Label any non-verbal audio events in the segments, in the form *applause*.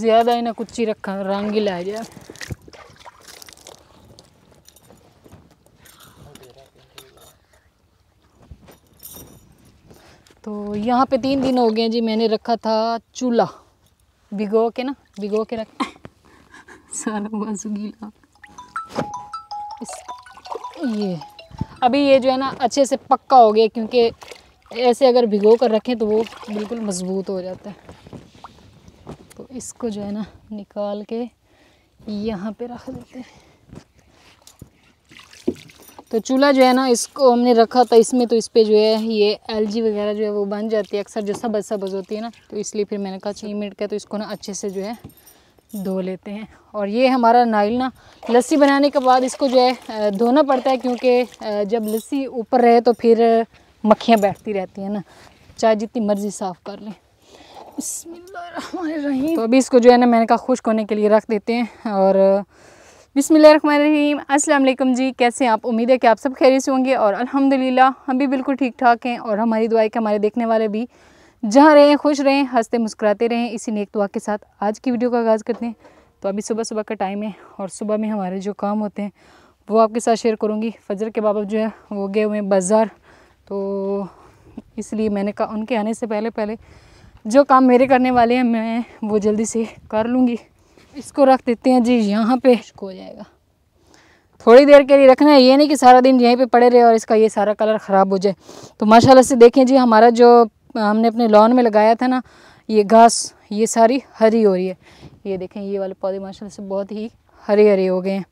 ज़्यादा ही ना कुछ ही रखा रंगीला तो यहाँ पे तीन दिन हो गए जी मैंने रखा था चूल्हा भिगो के ना भिगो के रखा *laughs* सारा हुआ सुगीला ये अभी ये जो है ना अच्छे से पक्का हो गया क्योंकि ऐसे अगर भिगो कर रखें तो वो बिल्कुल मज़बूत हो जाता है तो इसको जो है ना निकाल के यहाँ पे रख देते हैं तो चूल्हा जो है ना इसको हमने रखा था इसमें तो इस पर जो है ये एलजी वगैरह जो है वो बन जाती है अक्सर जो सब सबज होती है ना तो इसलिए फिर मैंने कहा छः मिनट का तो इसको ना अच्छे से जो है धो लेते हैं और ये हमारा नाइल ना लस्सी बनाने के बाद इसको जो है धोना पड़ता है क्योंकि जब लस्सी ऊपर रहे तो फिर मक्खियाँ बैठती रहती हैं ना चाहे जितनी मर्ज़ी साफ़ कर लें बिस्मिल्लाहिर्रहमानिर्रहीम तो अभी इसको जो है ना मैंने कहा खुश्क होने के लिए रख देते हैं और बिसमीम अस्सलाम वालेकुम जी कैसे हैं आप उम्मीद है कि आप सब खैरियत से होंगे और अल्हम्दुलिल्लाह हम भी बिल्कुल ठीक ठाक हैं और हमारी दुआई के हमारे देखने वाले भी जहाँ रहें खुश रहें हंसते मुस्कुराते रहें इसी नेक दुआ के साथ आज की वीडियो का आगाज़ करते हैं तो अभी सुबह सुबह का टाइम है और सुबह में हमारे जो काम होते हैं वो आपके साथ शेयर करूँगी फजर के बाबा जो है वो गए हुए हैं बाज़ार तो इसलिए मैंने कहा उनके आने से पहले पहले जो काम मेरे करने वाले हैं मैं वो जल्दी से कर लूँगी इसको रख देते हैं जी यहाँ पे खुश्क हो जाएगा थोड़ी देर के लिए रखना है ये नहीं कि सारा दिन यहीं पे पड़े रहे और इसका ये सारा कलर ख़राब हो जाए तो माशाल्लाह से देखें जी हमारा जो हमने अपने लॉन में लगाया था ना ये घास ये सारी हरी हो रही है ये देखें ये वाले पौधे माशाल्लाह से बहुत ही हरे हरे हो गए हैं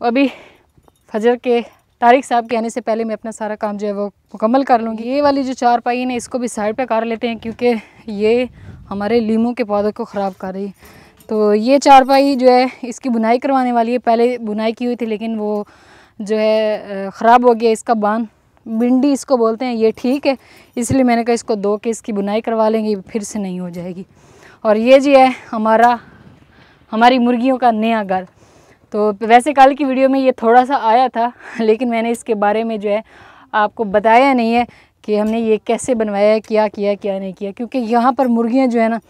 तो अभी फजर के तारिक साहब के आने से पहले मैं अपना सारा काम जो है वो मुकम्मल कर लूँगी ये वाली जो चार पाई ना इसको भी साइड पर कर लेते हैं क्योंकि ये हमारे लीम के पौधों को ख़राब कर रही है तो ये चारपाई जो है इसकी बुनाई करवाने वाली है पहले बुनाई की हुई थी लेकिन वो जो है ख़राब हो गया इसका बांध भिंडी इसको बोलते हैं ये ठीक है इसलिए मैंने कहा इसको दो के इसकी बुनाई करवा लेंगे फिर से नहीं हो जाएगी और ये जी है हमारा हमारी मुर्गियों का नया घर तो वैसे कल की वीडियो में ये थोड़ा सा आया था लेकिन मैंने इसके बारे में जो है आपको बताया नहीं है कि हमने ये कैसे बनवाया है क्या किया क्या नहीं किया क्योंकि यहाँ पर मुर्गियाँ जो है ना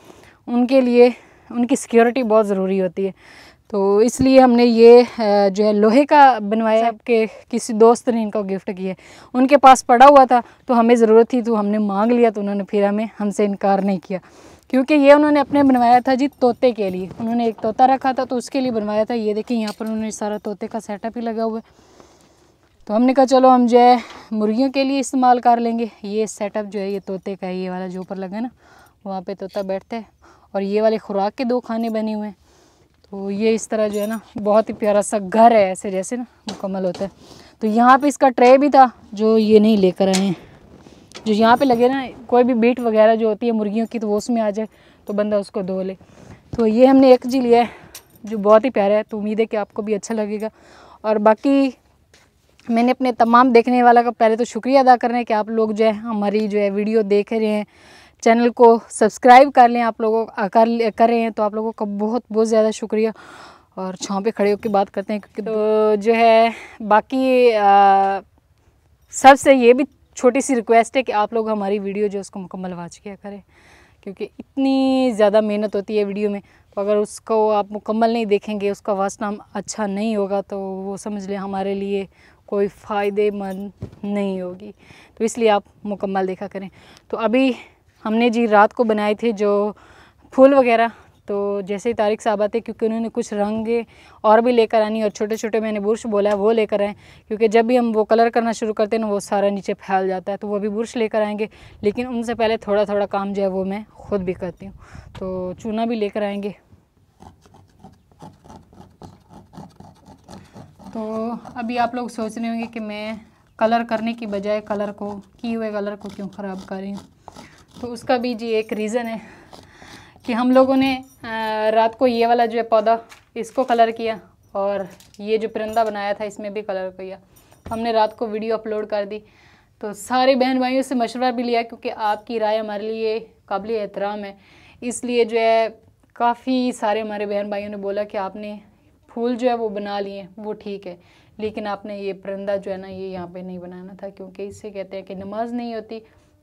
उनके लिए उनकी सिक्योरिटी बहुत ज़रूरी होती है तो इसलिए हमने ये जो है लोहे का बनवाया आपके किसी दोस्त ने इनको गिफ्ट किया उनके पास पड़ा हुआ था तो हमें ज़रूरत थी तो हमने मांग लिया तो उन्होंने फिर हमें हमसे इनकार नहीं किया क्योंकि ये उन्होंने अपने बनवाया था जी तोते के लिए उन्होंने एक तोता रखा था तो उसके लिए बनवाया था ये देखिए यहाँ पर उन्होंने सारा तोते का सेटअप ही लगा हुआ है तो हमने कहा चलो हम जो है मुर्गियों के लिए इस्तेमाल कर लेंगे ये सेटअप जो है ये तोते का ये वाला जो ऊपर लगा ना वहाँ पर तोता बैठता है और ये वाले खुराक के दो खाने बने हुए हैं तो ये इस तरह जो है ना बहुत ही प्यारा सा घर है ऐसे जैसे ना मुकम्मल होता है तो यहाँ पे इसका ट्रे भी था जो ये नहीं लेकर आए हैं जो यहाँ पे लगे ना कोई भी बीट वगैरह जो होती है मुर्गियों की तो वो उसमें आ जाए तो बंदा उसको धो ले तो ये हमने एक जी लिया है जो बहुत ही प्यारा है तो उम्मीद है कि आपको भी अच्छा लगेगा और बाकी मैंने अपने तमाम देखने वाला का पहले तो शुक्रिया अदा कर रहे हैं कि आप लोग जो है हमारी जो है वीडियो देख रहे हैं चैनल को सब्सक्राइब कर लें आप लोगों कर कर रहे हैं तो आप लोगों का बहुत बहुत ज़्यादा शुक्रिया और छाँव पे खड़े होकर बात करते हैं क्योंकि तो जो है बाकी सबसे ये भी छोटी सी रिक्वेस्ट है कि आप लोग हमारी वीडियो जो उसको मुकम्मल वाच किया करें क्योंकि इतनी ज़्यादा मेहनत होती है वीडियो में तो अगर उसको आप मुकम्मल नहीं देखेंगे उसका वाचना अच्छा नहीं होगा तो वो समझ लें हमारे लिए कोई फ़ायदेमंद नहीं होगी तो इसलिए आप मुकम्मल देखा करें तो अभी हमने जी रात को बनाए थे जो फूल वगैरह तो जैसे ही तारिक साहब आते क्योंकि उन्होंने कुछ रंग और भी लेकर आनी और छोटे छोटे मैंने बुरश बोला है वो लेकर आएँ क्योंकि जब भी हम वो कलर करना शुरू करते हैं ना वो सारा नीचे फैल जाता है तो वो भी बुरश लेकर आएंगे लेकिन उनसे पहले थोड़ा थोड़ा काम जो है वो मैं खुद भी करती हूँ तो चूना भी लेकर आएंगे तो अभी आप लोग सोच रहे होंगे कि मैं कलर करने की बजाय कलर को किए हुए कलर को क्यों ख़राब कर रही हूँ तो उसका भी जी एक रीज़न है कि हम लोगों ने रात को ये वाला जो है पौधा इसको कलर किया और ये जो परिंदा बनाया था इसमें भी कलर किया हमने रात को वीडियो अपलोड कर दी तो सारे बहन भाइयों से मशवरा भी लिया क्योंकि आपकी राय हमारे लिए काबिल एहतराम है इसलिए जो है काफ़ी सारे हमारे बहन भाइयों ने बोला कि आपने फूल जो है वो बना लिए वो ठीक है लेकिन आपने ये परिंदा जो है ना ये यहाँ पे नहीं बनाना था क्योंकि इससे कहते हैं कि नमाज नहीं होती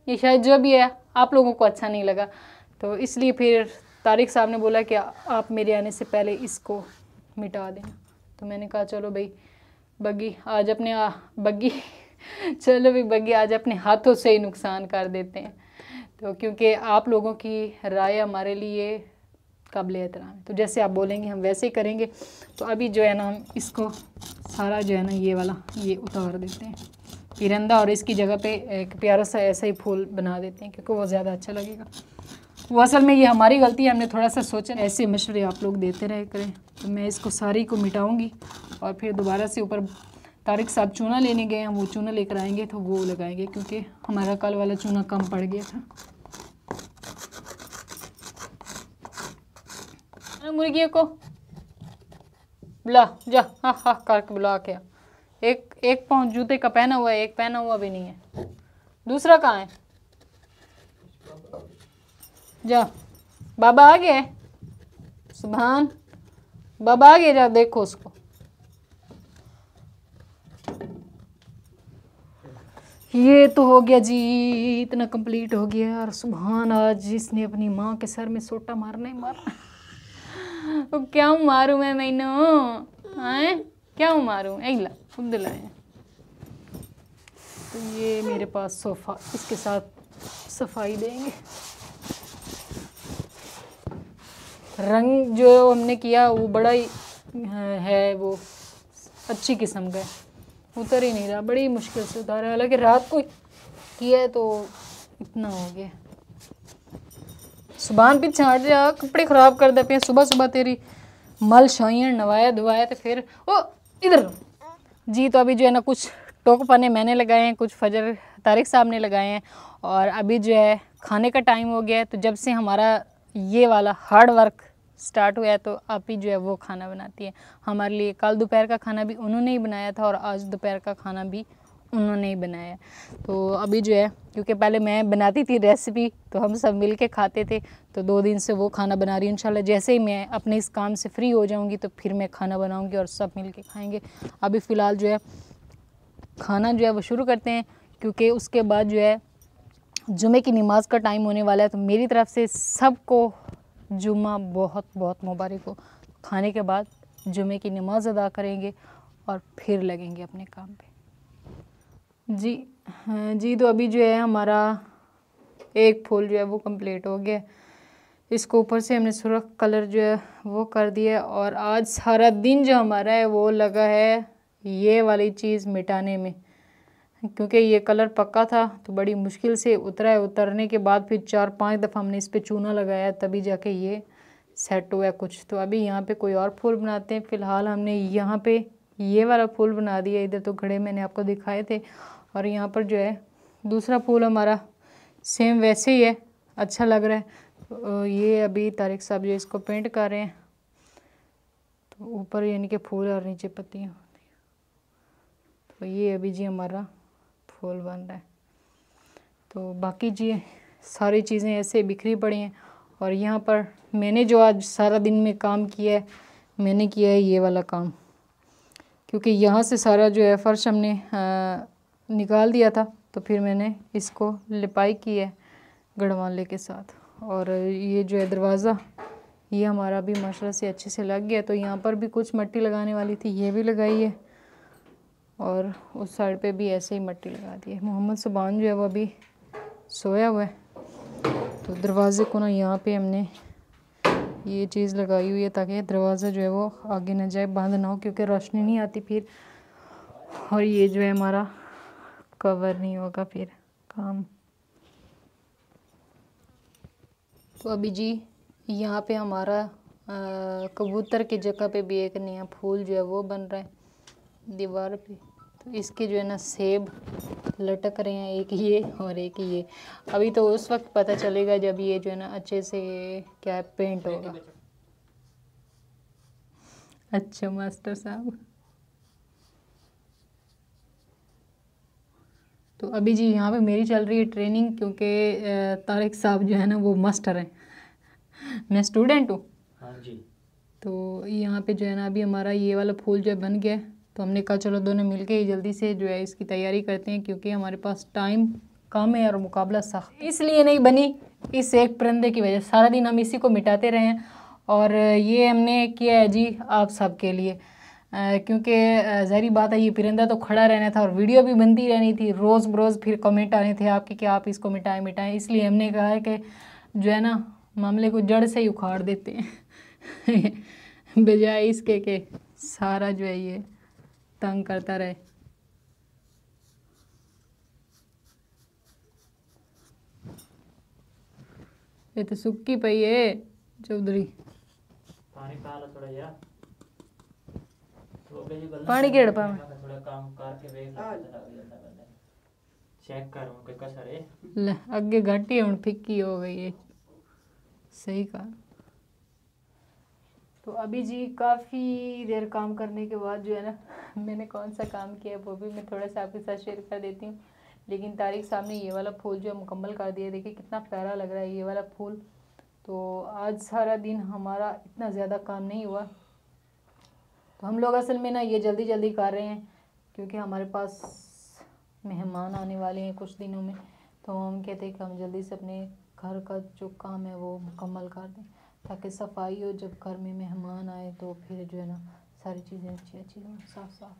ये शायद जो भी है आप लोगों को अच्छा नहीं लगा तो इसलिए फिर तारिक साहब ने बोला कि आप मेरे आने से पहले इसको मिटा दें तो मैंने कहा चलो भाई बग्गी आज अपने बग्गी *laughs* चलो भाई बग्गी आज अपने हाथों से ही नुकसान कर देते हैं तो क्योंकि आप लोगों की राय हमारे लिए काबिल एहतराम है तो जैसे आप बोलेंगे हम वैसे ही करेंगे तो अभी जो है ना हम इसको सारा जो है ना ये वाला ये उतार देते हैं हिरंदा और इसकी जगह पे एक प्यारा सा ऐसा ही फूल बना देते हैं क्योंकि वो ज़्यादा अच्छा लगेगा वो असल में ये हमारी गलती है हमने थोड़ा सा सोचा ऐसे मशवरे आप लोग देते रहे करें तो मैं इसको सारी को मिटाऊंगी और फिर दोबारा से ऊपर तारिक साहब चूना लेने गए हम वो चूना लेकर आएंगे तो वो लगाएंगे क्योंकि हमारा कल वाला चूना कम पड़ गया था मुर्गियों को बुला जा हाँ हाँ करके बुला के एक एक पाउंड जूते का पहना हुआ है एक पहना हुआ भी नहीं है दूसरा कहाँ है जा बाबा आ गया सुभान बाबा आ गया जा देखो उसको ये तो हो गया जी इतना कंप्लीट हो गया और सुबहान आज इसने अपनी माँ के सर में सोटा मारना ही मारा तो क्या मारू मैं मैनू हैं क्या मारूँ एला खुद लाए तो ये मेरे पास सोफ़ा इसके साथ सफाई देंगे रंग जो हमने किया वो बड़ा ही हाँ, है वो अच्छी किस्म का है उतर ही नहीं रहा बड़ी मुश्किल से उतारा हालांकि रात को किया है तो इतना हो गया सुबह भी छाट जा कपड़े ख़राब कर दे पे सुबह सुबह तेरी मल छाइया नवाया दवाया तो फिर ओ इधर जी तो अभी जो है ना कुछ टोक पाने मैंने लगाए हैं कुछ फजर तारिक साहब ने लगाए हैं और अभी जो है खाने का टाइम हो गया है तो जब से हमारा ये वाला हार्ड वर्क स्टार्ट हुआ है तो आप ही जो है वो खाना बनाती है हमारे लिए कल दोपहर का खाना भी उन्होंने ही बनाया था और आज दोपहर का खाना भी उन्होंने ही बनाया तो अभी जो है क्योंकि पहले मैं बनाती थी रेसिपी तो हम सब मिल के खाते थे तो दो दिन से वो खाना बना रही हूँ इनशाला जैसे ही मैं अपने इस काम से फ्री हो जाऊँगी तो फिर मैं खाना बनाऊँगी और सब मिल के खाएँगे अभी फ़िलहाल जो है खाना जो है वो शुरू करते हैं क्योंकि उसके बाद जो है जुमे की नमाज का टाइम होने वाला है तो मेरी तरफ से सबको जुमा बहुत बहुत मुबारक हो खाने के बाद जुमे की नमाज अदा करेंगे और फिर लगेंगे अपने काम पे जी हाँ जी तो अभी जो है हमारा एक फूल जो है वो कंप्लीट हो गया इसको ऊपर से हमने सुरख कलर जो है वो कर दिया और आज सारा दिन जो हमारा है वो लगा है ये वाली चीज़ मिटाने में क्योंकि ये कलर पक्का था तो बड़ी मुश्किल से उतरा है उतरने के बाद फिर चार पांच दफ़ा हमने इस पर चूना लगाया तभी जाके ये सेट हुआ कुछ तो अभी यहाँ पे कोई और फूल बनाते हैं फ़िलहाल हमने यहाँ पे ये वाला फूल बना दिया इधर तो घड़े मैंने आपको दिखाए थे और यहाँ पर जो है दूसरा फूल हमारा सेम वैसे ही है अच्छा लग रहा है ये अभी तारिक साहब जो इसको पेंट कर रहे हैं तो ऊपर यानी कि फूल और नीचे पत्तियाँ तो ये अभी जी हमारा फूल बन रहा है तो बाकी जी सारी चीज़ें ऐसे बिखरी पड़ी हैं और यहाँ पर मैंने जो आज सारा दिन में काम किया है मैंने किया है ये वाला काम क्योंकि यहाँ से सारा जो है फर्श हमने आ, निकाल दिया था तो फिर मैंने इसको लिपाई की है गढ़वाले के साथ और ये जो है दरवाज़ा ये हमारा भी माशा से अच्छे से लग गया तो यहाँ पर भी कुछ मट्टी लगाने वाली थी ये भी लगाई है और उस साइड पे भी ऐसे ही मट्टी लगा दी है मोहम्मद सुबान जो है वो अभी सोया हुआ है तो दरवाज़े को ना यहाँ पे हमने ये चीज़ लगाई हुई है ताकि दरवाज़ा जो है वो आगे ना जाए बंद ना हो क्योंकि रोशनी नहीं आती फिर और ये जो है हमारा कवर नहीं होगा फिर काम तो अभी जी यहाँ पे हमारा कबूतर की जगह पे भी एक नया फूल जो है वो बन रहा है दीवार पे तो इसके जो है ना सेब लटक रहे हैं एक ये और एक ये अभी तो उस वक्त पता चलेगा जब ये जो है ना अच्छे से क्या पेंट होगा अच्छा मास्टर साहब तो अभी जी यहाँ पे मेरी चल रही है ट्रेनिंग क्योंकि तारिक साहब जो है ना वो मास्टर हैं *laughs* मैं स्टूडेंट हूँ हाँ जी तो यहाँ पे जो है ना अभी हमारा ये वाला फूल जो है बन गया तो हमने कहा चलो दोनों मिल के ही जल्दी से जो है इसकी तैयारी करते हैं क्योंकि हमारे पास टाइम कम है और मुकाबला सख्त इसलिए नहीं बनी इस एक परिंदे की वजह सारा दिन हम इसी को मिटाते रहे हैं और ये हमने किया है जी आप सब के लिए क्योंकि ज़हरी बात है ये परिंदा तो खड़ा रहना था और वीडियो भी बनती रहनी थी रोज़ बरोज़ फिर कमेंट आने थे आपके कि आप इसको मिटाएं मिटाएं इसलिए हमने कहा है कि जो है ना मामले को जड़ से ही उखाड़ देते हैं *laughs* बजाय इसके के सारा जो है ये तंग करता रहे ये तो सुक्की पई है चौधरी पानी थोड़ा यार पानी थोड़ा काम के हड़पा में चेक कर कसर है ले आगे घाटी हुन फिक्की हो गई है सही कहा तो अभी जी काफ़ी देर काम करने के बाद जो है ना *laughs* मैंने कौन सा काम किया है वो भी मैं थोड़ा सा आपके साथ शेयर कर देती हूँ लेकिन तारिक साहब ने ये वाला फूल जो है मुकम्मल कर दिया देखिए कितना प्यारा लग रहा है ये वाला फूल तो आज सारा दिन हमारा इतना ज़्यादा काम नहीं हुआ तो हम लोग असल में ना ये जल्दी जल्दी कर रहे हैं क्योंकि हमारे पास मेहमान आने वाले हैं कुछ दिनों में तो हम कहते हैं कि हम जल्दी से अपने घर का जो काम है वो मुकम्मल कर दें ताकि सफाई हो जब घर में मेहमान आए तो फिर जो है ना सारी चीज़ें अच्छी अच्छी हों साफ साफ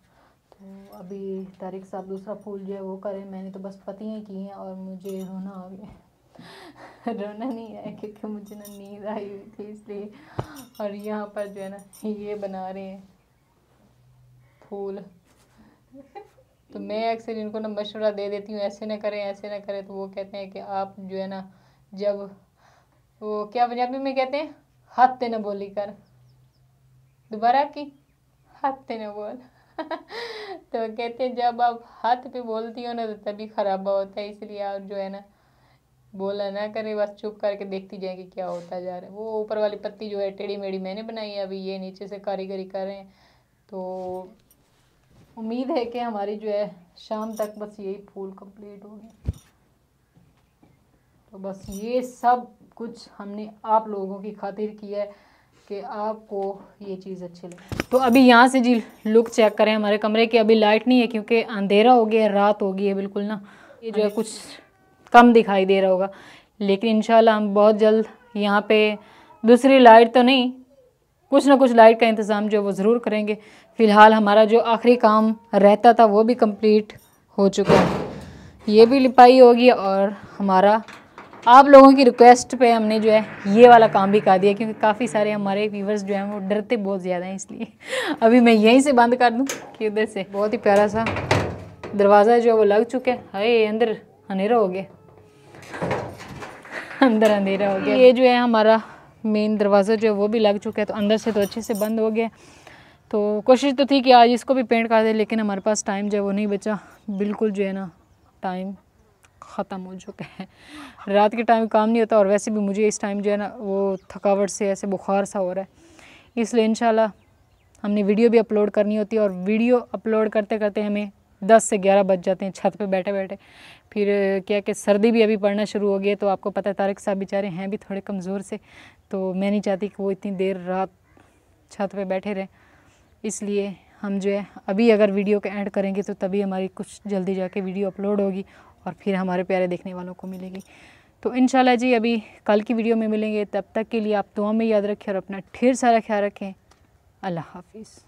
तो अभी तारिक साहब दूसरा फूल जो है वो करें मैंने तो बस पतियाँ की हैं और मुझे रोना आ गया *laughs* रोना नहीं आया क्योंकि मुझे ना नींद आई हुई थी इसलिए और यहाँ पर जो है ना ये बना रहे हैं फूल तो मैं अक्सर इनको ना मशवरा दे देती हूँ ऐसे ना करें ऐसे ना करें तो वो कहते हैं कि आप जो है ना जब वो क्या पंजाबी में कहते हैं हाथ ते ना बोली कर दोबारा की हाथ ते ना बोल *laughs* तो कहते हैं जब आप हाथ पे बोलती हो ना तो तभी ख़राबा होता है इसलिए आप जो है ना बोला ना करें बस चुप करके देखती जाए कि क्या होता जा रहा है वो ऊपर वाली पत्ती जो है टेढ़ी मेढ़ी मैंने बनाई है अभी ये नीचे से कारीगरी कर रहे हैं तो उम्मीद है कि हमारी जो है शाम तक बस यही फूल कंप्लीट हो गया तो बस ये सब कुछ हमने आप लोगों की खातिर किया है कि आपको ये चीज़ अच्छी लगे तो अभी यहाँ से जी लुक चेक करें हमारे कमरे की अभी लाइट नहीं है क्योंकि अंधेरा हो गया रात हो गई है बिल्कुल ना ये जो है हाँ कुछ कम दिखाई दे रहा होगा लेकिन इन हम बहुत जल्द यहाँ पे दूसरी लाइट तो नहीं कुछ ना कुछ लाइट का इंतज़ाम जो वो ज़रूर करेंगे फ़िलहाल हमारा जो आखिरी काम रहता था वो भी कंप्लीट हो चुका है ये भी लिपाई होगी और हमारा आप लोगों की रिक्वेस्ट पे हमने जो है ये वाला काम भी कर दिया क्योंकि काफ़ी सारे हमारे व्यूवर्स जो हैं वो डरते बहुत ज़्यादा हैं इसलिए *laughs* अभी मैं यहीं से बंद कर दूँ कि उधर से बहुत ही प्यारा सा दरवाज़ा जो है वो लग चुका है हाय अंदर अंधेरा हो गया *laughs* अंदर अंधेरा हो गया ये जो है हमारा मेन दरवाज़ा जो है वो भी लग चुका है तो अंदर से तो अच्छे से बंद हो गया तो कोशिश तो थी कि आज इसको भी पेंट कर दे लेकिन हमारे पास टाइम जो है वो नहीं बचा बिल्कुल जो है ना टाइम ख़त्म हो चुका है रात के टाइम काम नहीं होता और वैसे भी मुझे इस टाइम जो है ना वो थकावट से ऐसे बुखार सा हो रहा है इसलिए इन हमने वीडियो भी अपलोड करनी होती है और वीडियो अपलोड करते करते हमें दस से ग्यारह बज जाते हैं छत पे बैठे बैठे फिर क्या कि सर्दी भी अभी पड़ना शुरू हो गई तो आपको पता है तारक साहब बेचारे हैं भी थोड़े कमज़ोर से तो मैं नहीं चाहती कि वो इतनी देर रात छत पे बैठे रहें इसलिए हम जो है अभी अगर वीडियो को एंड करेंगे तो तभी हमारी कुछ जल्दी जाके वीडियो अपलोड होगी और फिर हमारे प्यारे देखने वालों को मिलेगी तो इन जी अभी कल की वीडियो में मिलेंगे तब तक के लिए आप दुआ में याद रखें और अपना ढेर सारा ख्याल रखें अल्लाह हाफिज़